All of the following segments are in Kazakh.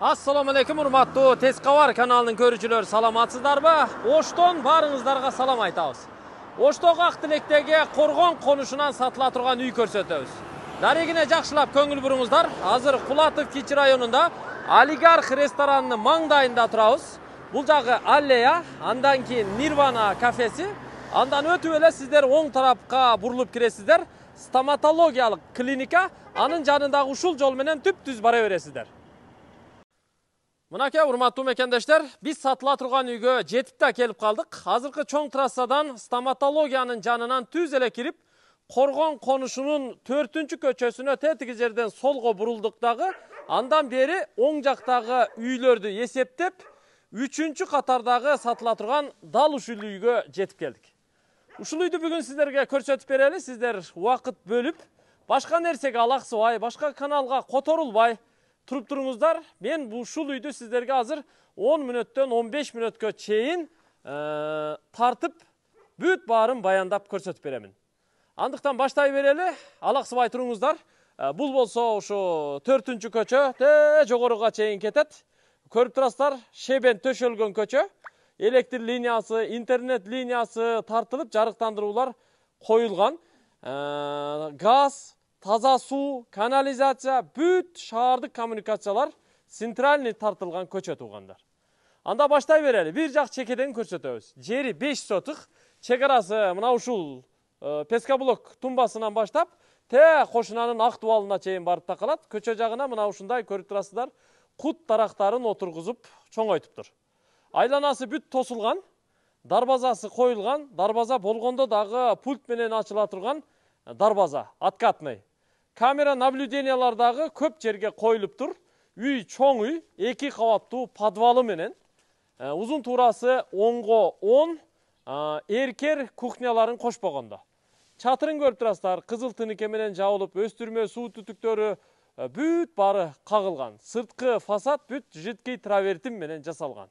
Ассаламу алейкум, урматтуу Тескавар каналынын көрүүчүлөрү, саламатсыздарбы? Оштон баарыңыздарга салам айтабыз. Оштогу Ак Тилектеги Коргон конушунан сатыла турган үй көрсөтөбүз. Дарегине жакшылап көңүл буруңуздар. Азыр Кулатов Кичи районунда Олигарх ресторанынын маңдайында турабыз. Бул жагы аллея, андан кийин Нирвана кафеси. Андан өтүп эле сиздер оң тарапка бурулуп киресиздер. Стоматологиялык клиника, анын жанындагы ушул жол менен түп түз бара бересиздер мынакей урматтуу мекендештер биз сатыла турган үйгө жетип да келип калдык азыркы чоң трассадан стоматологиянын жанынан түз эле кирип коргон конушунун төртүнчү көчөсүнө тетиги жерден солго бурулдук дагы андан бери оң жактагы үйлөрдү эсептеп үчүнчү катардагы сатыла турган дал ушул үйгө жетип келдик ушул үйдү бүгүн сиздерге көрсөтүп берели сиздер убакыт бөлүп башка нерсеге алаксыбай башка каналга которулбай тұрып туруңуздар мен ушул үйдү сіздерге азыр 10 мүнөттөн 15 мүнөткө чейин тартып бүт барын баяндап көрсөтүп беремин Андықтан баштай берелі алаксыбай туруңуздар бұл бул болсо ушу төртүнчү көчө өтө жогоруга чейин кетет көріп турасыздар шебен төшөлгөн көчө электр линиясы интернет линиясы тартылып жарыктандыруулар коюлган газ таза суу канализация бүт шаардык коммуникациялар центральный тартылган көчө туугандар анда баштай берели бир жак чекеден көрсөтөбүз жери беш сотых чек арасы мына ушул э, пескоблок тумбасынан баштап тә кошунанын ак дубалына чейин барып такалат көчө жагына мына ушундай көрүп турасыздар кут дарактарын отургузуп чоңойтуптур айланасы бүт тосулган дарбазасы коюлган дарбаза болгондо дагы пульт менен ачыла турган дарбаза откатный камера наблюдениялардағы көп жерге қойылып тұр үй чоң үй екі қабатты подвалы менен ұзын турасы онго 10 эркер кухняларын кошпогондо чатырын көріп турасыздар қызыл тыныке менен жабылып өстүрмө суу түтүктөрү бүт бары қағылған. сырткы фасад бүт жеткей травертин менен жасалған.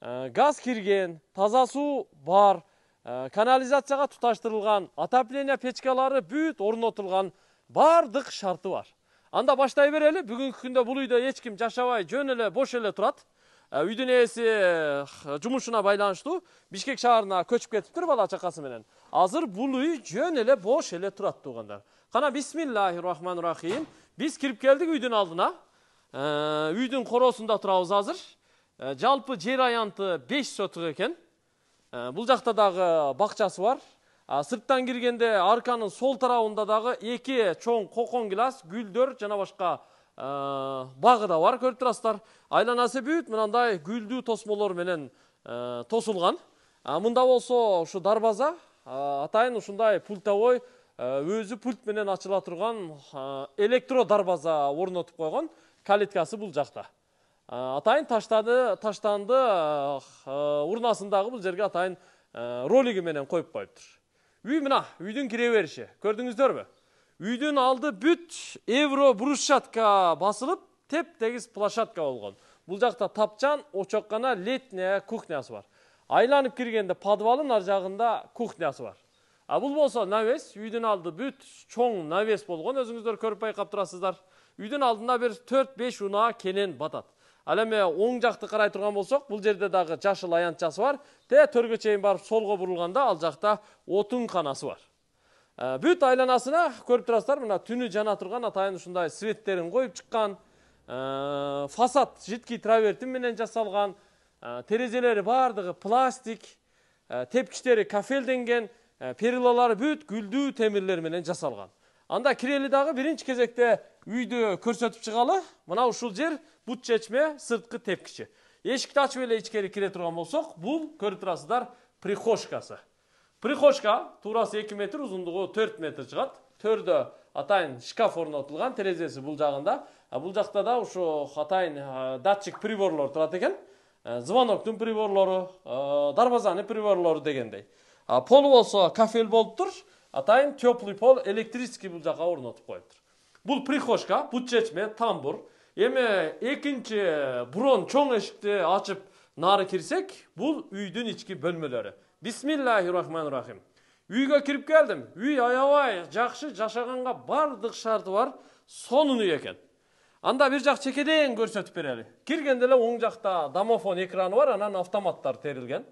газ кирген таза суу бар канализацияға туташтырылган отопление печкалары бүт орнотулган бардық шарты бар анда баштай берели бүгүнкү күндө бул үйдө эч ким жашабай жөн эле бош эле турат ә, үйдүн ээси жумушуна байланыштуу бишкек шаарына көчүп кетиптир бала чакасы менен азыр бул үй жөн эле бош эле турат туугандар кана бисмиллахи рахмани рахим биз кирип келдик үйдүн алдына ә, үйдүн короосунда турабыз азыр ә, жалпы жер аянты беш сотук экен бул жакта дагы бакчасы бар сырттан киргенде арканын сол тарабында дагы эки чоң кокон келас, гүлдөр жана башка багы да бар көрүп турасыздар айланасы бүт мынандай гүлдүү тосмолор менен тосулган мында болсо ушу дарбаза атайын ушундай пультовой өзү пульт менен ачыла турган электро дарбаза орнотуп койгон калиткасы бул жакта атайын таштады таштанды урнасындагы бул жерге атайын ролиги менен коюп коюптур үй мына үйдің кіре көрдіңіздер бе үйдің алды бүт евро брусчатка басылып теп тегіз плашатқа болған бұл жақта тапчан очоққана летне кухнясы бар айланып кіргенде падвалын аржағында жағында кухнясы бар бұл болса навес үйдің алды бүт чоң навес болған өзіңіздер көріп байқап тұрасыздар үйдің алдында бір 4-5 уна кенен батат ал эми оң жакты карай турган болсок бул жерде дагы жашыл жасы бар тээ төргө чейин барып солго бурулганда ал жакта отун қанасы бар э, бүт айланасына көрүп турасыздар мына түнү жана турган атайын ушундай светтерин коюп чыккан э, фасад жидкий травертин менен жасалган э, терезелери баардыгы пластик тепкичтери кафелденген перилалары бүт гүлдүү темирлер менен жасалган анда кирели дагы биринчи кезекте үйді көрсетіп шығалы, мына ушул жер бут чечме сыртқы тепкичи эшикти ачып эле ичкери кире турган болсок бұл көріп турасыздар прихожкасы прихожка турасы эки метр ұзындығы төрт метр чыгат төрдө атайын шкаф орнотулган терезесі бұл жағында бұл жақта да ушу атайын датчик приборлор турат екен, звоноктун приборлору дарбазанын приборлору дегендей полу болсо кафель тұр атайын теплый пол электрический бул жака орнотуп коюптур Бұл прихожка, чечме тамбур. Еме екінші бұрон чоң әшікті ашып нары кірсек, бұл үйдің ішкі бөлмелері. рахим. Үйге кіріп келдім. Үй аябай жақшы жашағанға бардық шарты бар. соныны екен. Анда бір жақ чекеден көрсөтүп берели. Киргенде эле оң жакта домофон экраны бар, анан автоматтар терилген.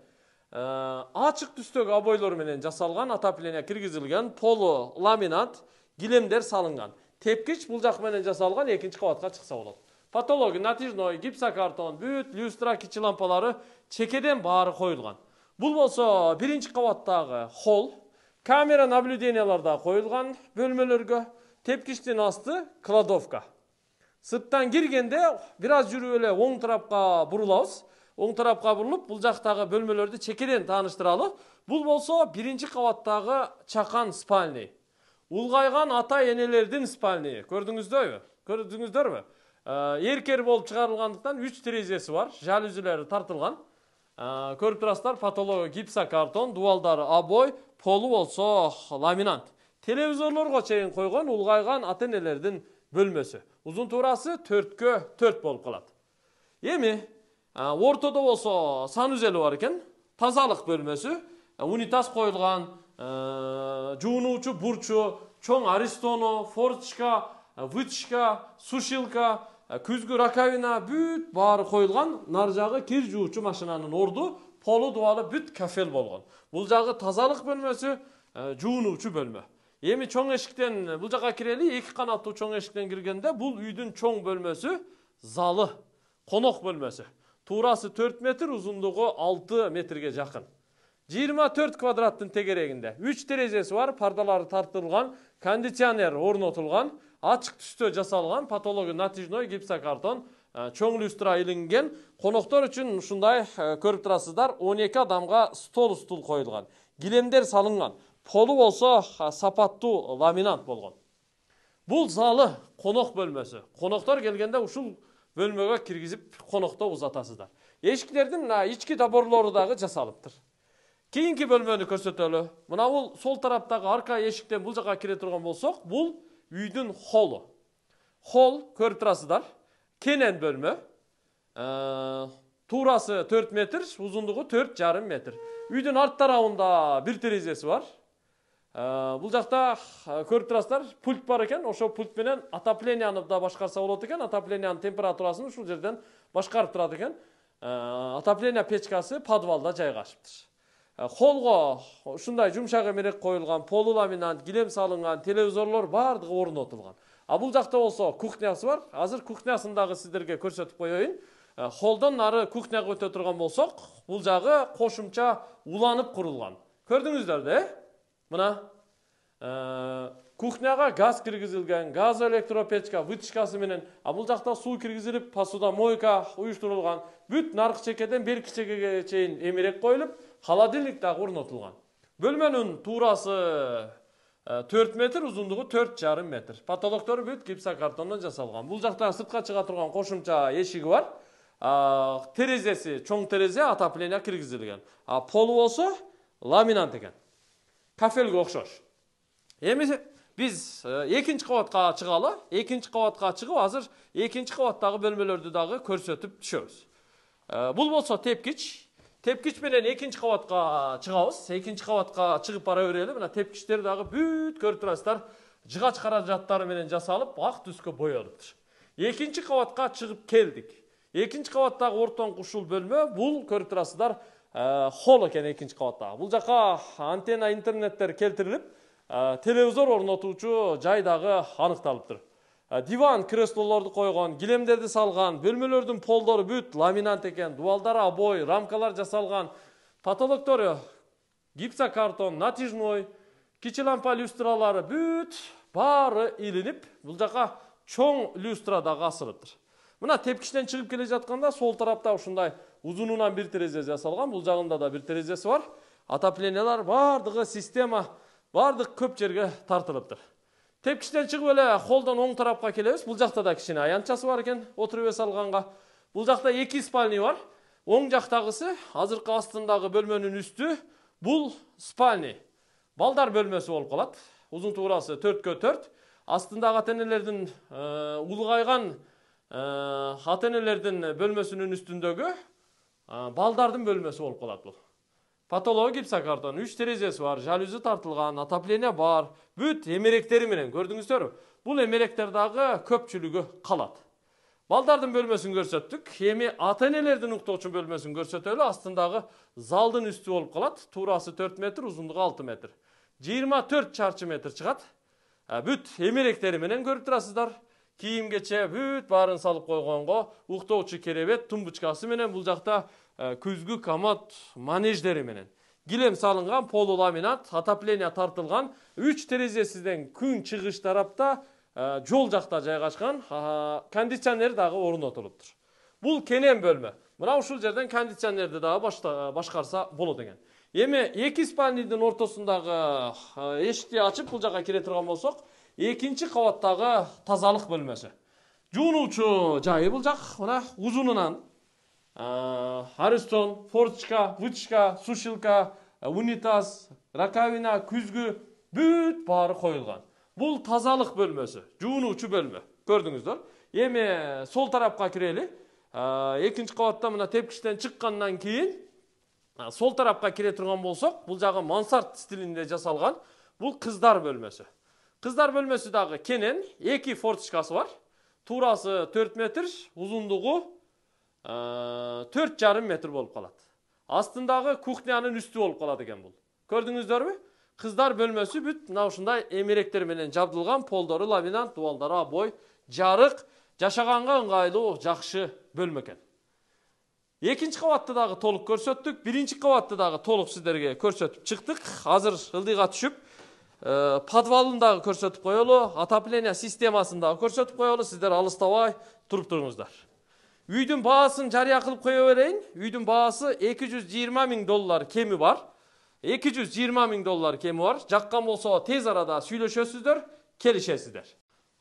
Ачык түстөгү обойлор менен жасалган, отопление киргизилген, полу ламинат, килемдер салынган тепкіш бұл менен жасалған екінші қабатқа шықса болады патология Натижной, гипсокартон бүт люстра кичи лампалары чекеден бары қойылған бұл болса бірінші қабаттағы холл камера наблюденияларда қойылған бөлмелерге тепкіштен асты кладовка сырттан киргенде біраз жүріп эле оң тарапқа бұрылабыз оң тарапқа бұрылып бұл жақтағы бөлмелерді чекеден тааныштыралы бұл болса бірінші қабаттағы чақан спальный ұлғайған ата енелердің спальныйы көрдіңіздер көрдіңіздербі э, еркер болып шығарылғандықтан үш терезесі бар жалюзілері тартылған ә, көріп тұрасыздар гипса гипсокартон дуалдары обой полу болса ламинант Телевизорларға чейин қойған Ұлғайған ата энелердин бөлмөсү турасы төрткө төрт болып калат эми э, ортодо болсо санузели бар екен тазалық бөлмесі унитаз қойылған. Э, жуунуучу бурчу чоң аристоно форточка э, вычка сушилка э, күзгү раковина бүт баары коюлган нары жагы кир жуучу машинанын орду полу дубалы бүт кафел болгон бул жагы тазалык бөлмөсү жуунуучу бөлмө эми чоң эшиктен бул жака кирели эки канаттуу чоң эшиктен киргенде бул үйдүн чоң бөлмөсү залы конок бөлмөсү туурасы төрт метр узундугу алты метрге жакын 24 квадраттың тегерегінде 3 терезесі бар пардалары тартылған кондиционер орнатылған ашық түсті жасалған патологы натяжной гипсокартон чоң люстра ілінген қонақтар үшін ұшындай көріп тұрасыздар 12 адамға стол стул қойылған килемдер салынған полу болса сапатту ламинант болған бұл залы қонақ бөлмесі қонақтар келгенде ұшыл бөлмеге кіргізіп қонақта ұзатасыздар ешкілердің ішкі доборлары дағы кейінгі бөлмені көрсөтөлү мына бул сол тараптагы арка эшиктен бул жака кире турган болсок бул үйдүн холу холл көрүп турасыздар кенен бөлмө туурасы 4 метр ұзындығы төрт жарым метр үйдің арт тарабында бір терезесі бар бул жакта көрүп турасыздар пульт бар екен ошо пульт менен да башкарса болот экен отоплениянын температурасын ушул жерден башкарып турат экен отопление печкасы подвалда жайгашыптыр колго э, ушундай жумшак қойылған коюлган ламинант килем салынган телевизорлор баардыгы орнотулган а бул жакта болсо кухнясы бар азыр кухнясын дагы сиздерге көрсөтүп коеюн э, холдон кухняға кухняга өтө турган болсок бул жагы кошумча уланып курулган көрдүңүздөр да э мына Кухняға газ киргизилген газ электропечка вытяжкасы менен а бул жакта суу киргизилип мойка уюштурулган бүт наркы чекеден берки чекеге чейин эмирек коюлуп холодильник дагы орнотулган бөлмөнүн туурасы төрт метр узундугу төрт жарым метр потолоктору бүт гипсокартондон жасалган бул жакта сыртка чыга турган кошумча эшиги бар терезеси чоң терезе отопление киргизилген а полу болсо ламинант экен кафелге окшош эми биз экинчи кабатка чыгалы экинчи кабатка чыгып азыр экинчи кабаттагы бөлмөлөрдү дагы көрсөтүп түшөбүз бул болсо тепкич тепкич менен экинчи кабатка чыгабыз экинчи кабатка чыгып бара берели мына тепкичтер дагы бүт көрүп турасыздар жыгач каражаттары менен жасалып ак түскө боелуптур экинчи кабатка чыгып келдик экинчи кабаттагы ортоңку ушул бөлмө бул көрүп турасыздар холл экен экинчи кабаттагы бул жака антенна интернеттер келтирилип телевизор орнотуучу жай дагы аныкталыптыр Э, диван креслоларды койгон килемдерди салған, бөлмөлөрдүн полдору бүт ламинант екен, дубалдары обой рамкалар жасалган потолоктору гипсокартон натяжной кичи лампа люстралары бүт бары илинип бул жака чоң люстра дагы асылыптыр мына тепкичтен чыгып келе жатканда сол тарапта ушундай узунунан бир терезе жасалган бул жагында да бір терезеси бар отоплениялар бардығы система бардық көп жерге тартылыптыр тепкіштен шығып эле қолдан оң тарапқа келеміз бұл жақта да кичине аянтчасы бар екен отуруп эс алганга бул жакта эки спальня бар оң жақтағысы азыркы астындағы бөлменің үсті бұл спальня балдар бөлмесі болуп калат узун туурасы 4 төрт астындагы ата энелердин улгайган ата энелердин бөлмөсүнүн үстүндөгү балдардын бөлмөсү болуп калат бул Patologik сакардан 3 терезеси бар, жалюзи тартылган, отопление бар, бүт эмеректери менен көрдүңүздөрбү? Бул эмеректер дагы көпчүлүгү калат. Балдардын бөлмөсүн көрсөттүк. Эми ата-энелердин уктоочу бөлмөсүн көрсөтөлү. Астындагы залдын үстү болуп калат. Туурасы 4 метр, узундугу 6 метр. 24 чарчы метр чыгат. Бүт эмеректери менен көрүп турасыздар. кийим кече бүт баарын салып койгонго уктоочу керебет тумбучкасы менен бул жакта көзгі қамат манеждери менен килем салынган ламинат отопление тартылган үч терезесиден күн чыгыш тарапта жол жақта жайгашкан кондиционер дагы орнотулуптур бул кенен бөлмө мына ушул жерден кондиционерди дагы башкарса болот экен эми эки спальныйдын ортосундагы эшикти ачып бул жака кире турган болсок экинчи кабаттагы тазалык бөлмөсү жуунуучу жайы бул жак мына узунунан Харистон, форточка, вычка сушилка унитаз раковина күзгү бүт қойылған. Бұл тазалық тазалык бөлмөсү жуунуучу бөлмө көрдіңіздер. эми сол тарапқа кирели экинчи кабатта мына тепкичтен чыккандан кийин сол тарапка кире турган болсок бұл жағы мансарт стилинде жасалған, бұл қыздар бөлмесі. Қыздар бөлмесі дагы кенен эки форточкасы бар Турасы 4 метр узундугу Э, төрт жарым метр болуп калат астындагы кухнянын үстү болуп калат экен бул көрдүңүздөрбү кыздар бөлмөсү бүт мына ушундай эмеректер менен жабдылган полдору ламинант дубалдары обой жарык жашаганга ыңгайлуу жакшы бөлмө экен экинчи кабатты дагы толук көрсөттүк биринчи кабатты дагы толук сиздерге көрсөтүп чыктык азыр ылдыйга түшүп э, подвалын дагы көрсөтүп коелу отопление системасын дагы көрсөтүп коелу сиздер алыстабай туруп туруңуздар үйдің бағасын жария қылып қоя берейін үйдің бағасы 220 мың доллар кемі бар 220 мың доллар кемі бар жаққан болса тез арада сүйлөшөсүздөр келісесіздер.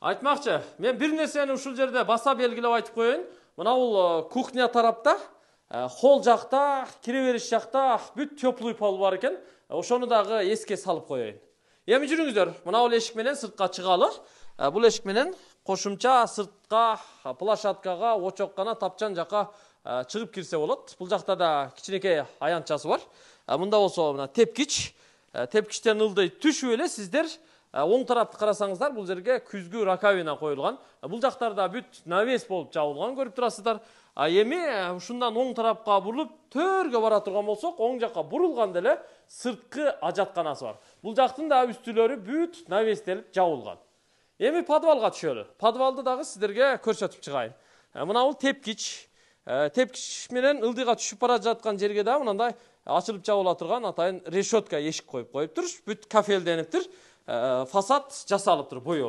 айтмакчы мен бір нәрсені ушул жерде баса белгілеп айтып қояйын. мына бул кухня тарапта холл жақта, кіреберіс жақта жакта бүт теплый пол бар екен. Ошоны дағы еске салып қояйын. Емі жүріңіздер, мына бул эшик менен сыртқа чыгалы Бұл эшик менен кошумча сыртқа площадкага очоққана тапчан жака чыгып кирсе болот Бұл жақта да кичинекей аянтчасы бар мында болсо мына тепкич тепкіштен ылдый түшүп эле сіздер оң тарапты қарасаңыздар, бұл жерге күзгі раковина қойылған. Бұл жақтарда бүт навес болып жабылган көрүп турасыздар эми ушундан оң тарапқа бурулуп төргө бара турган болсақ оң жаққа бұрылған эле сырткы ажатканасы бар бұл жақтың да үстүлөрү бүт навестелип жабылган Емі подвалга түшөлү подвалды дагы сіздерге көрсетіп шығайын. Ә, мына бул тепкич ә, тепкич менен ылдыйга түшүп бара жаткан жерге дагы мындай ачылып жабыла турган атайын решетка қойып коюп коюптур бүт кафелдениптир ә, фасад жасалыптыр бой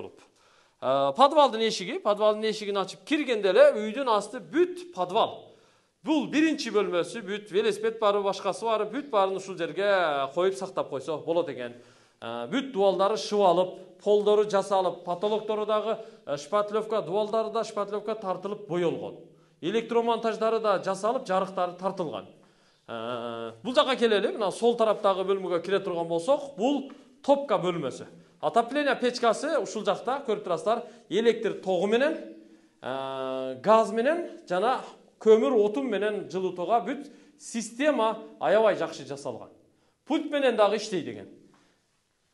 подвалдын эшиги подвалдын эшигин ачып киргенде эле үйдүн асты бүт подвал бул биринчи бөлмөсү бүт велосипед бары башкасы бары бүт барын ушул жерге коюп сактап койсо болот екен. Э, бүт дубалдары шыбалып полдору жасалып дағы э, шпатлевка дуалдары да шпатлевка тартылып боелгон электромонтаждары да жасалып жарықтары тартылған э, бұл жаққа келелі мына сол тараптағы бөлмеге кіре тұрған болсақ бұл топка бөлмесі отопление печкасы ушул жақта көріп тұрасыздар электр тогу менен газ менен жана көмір отун менен жылытууга бүт система аябай жакшы жасалған. пульт менен дағы иштейт экен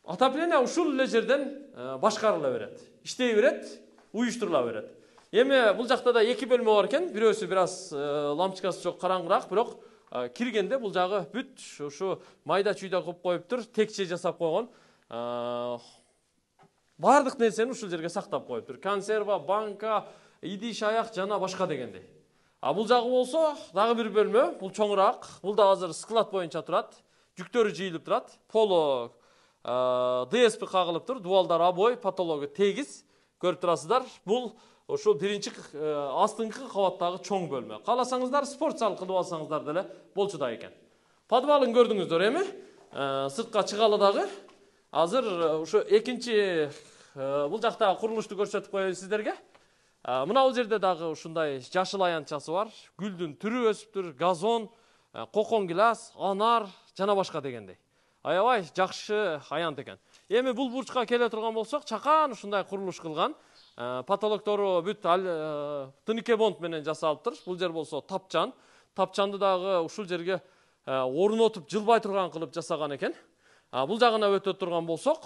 отопление ушул эле жерден башкарыла берет иштей берет уюштурула берет эми бул жакта да эки бөлмө бар экен бирөөсү бир аз лампочкасы жок караңгыраак бирок киргенде бул жагы бүт ушу майда чүйдө кылып коюптур текче жасап койгон баардык нерсени ушул жерге сактап коюптур консерва банка идиш аяк жана башка дегендей а бул жагы болсо дагы бир бөлмө бул чоңураак бул да азыр склад боюнча турат жүктөрү жыйылып турат поло Э, дсп қағылып тұр дуалдар обой патологы тегіз көріп тұрасыздар бұл ошол биринчи э, астыңкы кабаттагы чоң бөлмө кааласаңыздар спорт зал кылып алсаңыздар деле болчудай экен подвалын көрдүңүздөр эми сыртка чыгалы дагы азыр ушу э, экинчи бул жактагы курулушту көрсөтүп коеюн сиздерге мынабул жерде дағы ушундай жашыл аянтчасы бар гүлдүн өсіп өсүптүр газон қоқон коконгилас анар жана башка дегендей аябай жақшы аянт екен эми бул бурчка келе турган болсок чакан ушундай курулуш кылган э, потолоктору бүт э, тыныкебонт менен жасалыптыр бул жер болсо тапчан тапчанды дагы ушул жерге э, орнотуп жылбай турган кылып жасаган экен бул жагына өтө турган болсок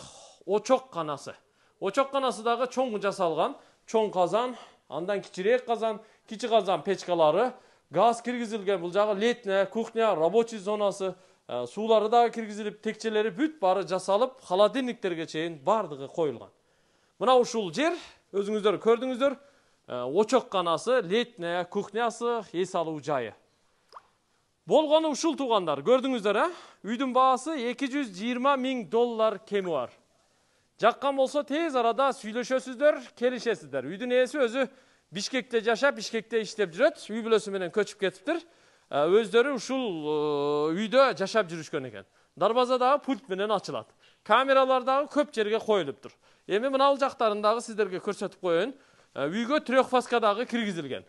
очок қанасы. очок канасы дагы чоң жасалган чоң казан андан кичирээк казан кичи казан печкалары газ киргизилген бул жагы летняя кухня рабочий зонасы суулары дагы киргизилип текчелери бүт баары жасалып холодильниктерге чейин баардыгы коюлган мына ушул жер өзүңүздөр көрдүңүздөр очокканасы летняя кухнясы эс алуу жайы болгону ушул туугандар көрдүңүздөр э үйдүн баасы эки жүз жыйырма миң доллар кеми бар жаккан болсо тез арада сүйлөшөсүздөр келишесиздер үйдүн ээси өзү бишкекте жашап бишкекте иштеп жүрөт үй бүлөсү менен көчүп кетиптир өздері ушул үйдө жашап жүрүшкөн экен дарбазадагы пульт менен ачылат камералар көп жерге коюлуптур эми мынал жактарын дагы сиздерге көрсөтүп коеюн үйгө 3 дагы киргизилген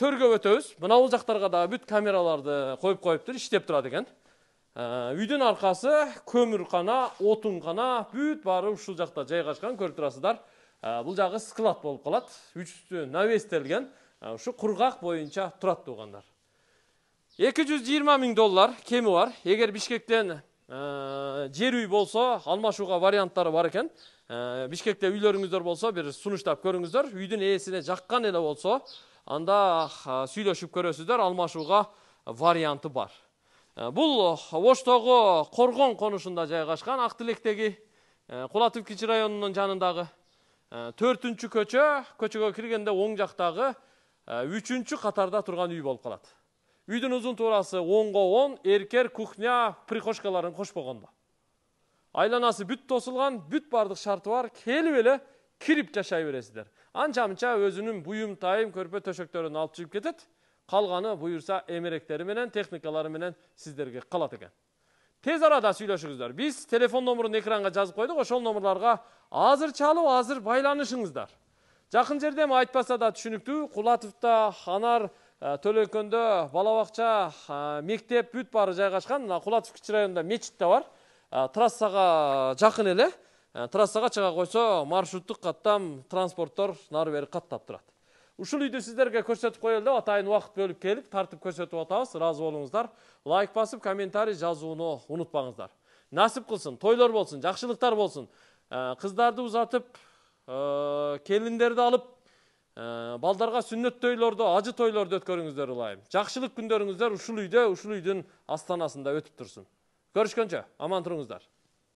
төргө өтөбүз мына бул жактарга дагы бүт камераларды коюп коюптур иштеп турат экен үйдүн аркасы көмүркана қана бүт баары ушул жакта жайгашкан көрүп турасыздар бул жагы склад болуп калат үстү навестелген ушул кургак боюнча турат туугандар 220 доллар кеми бар егер бишкектен жер үй болса Алмашуға варианттары бар экен бишкекте үйлөрүңүздөр болсо бир сунуштап көрүңүздөр үйдүн ээсине жаккан эле болсо анда сүйлөшүп көрөсүздөр Алмашуға варианты бар Бұл оштогу коргон конушунда жайгашкан ак тилектеги кулатов кичи районунун жанындагы төртүнчү көчө көчөгө киргенде оң жактагы үчүнчү катарда турган үй болуп калат үйдің ұзын турасы онға он еркер кухня прихожкаларын қош болғанда айланасы бүт тосылған бүт бардық шарты бар келіп эле кирип жашай бересіздер анча мынча өзінің тайым көрпө төшөктөрүн алып чыгып кетеді қалғаны бұйырса эмеректери менен техникалары менен сіздерге қалат екен тез арада сүйлөшүңүздөр биз телефон номерін экранга жазып қойдық ошол номерларға азыр чалып азыр байланышыңыздар жақын жерде айтпаса да түшүнүктүү кулатовда ханар Э, төлөкөндө бала бакча э, мектеп бүт баары жайгашкан мына кулатов кичи районунда мечит да бар э, трассага жакын эле трассага чыга койсо маршруттук каттам транспорттор нары бери каттап турат ушул үйдү сиздерге көрсөтүп коелу деп атайын убакыт бөлүп келип тартып көрсөтүп атабыз ыраазы болуңуздар лайк басып комментарий жазууну унутпаңыздар насип кылсын тойлор болсун жакшылыктар болсун кыздарды узатып келиндерди алып балдарға сүннет тойлорду ажы тойлорду өткөріңіздер ұлайым. жакшылык күндеріңіздер ушул үйде, ушул үйдің астанасында өтіп турсун көрүшкөнчө аман тұрыңыздар.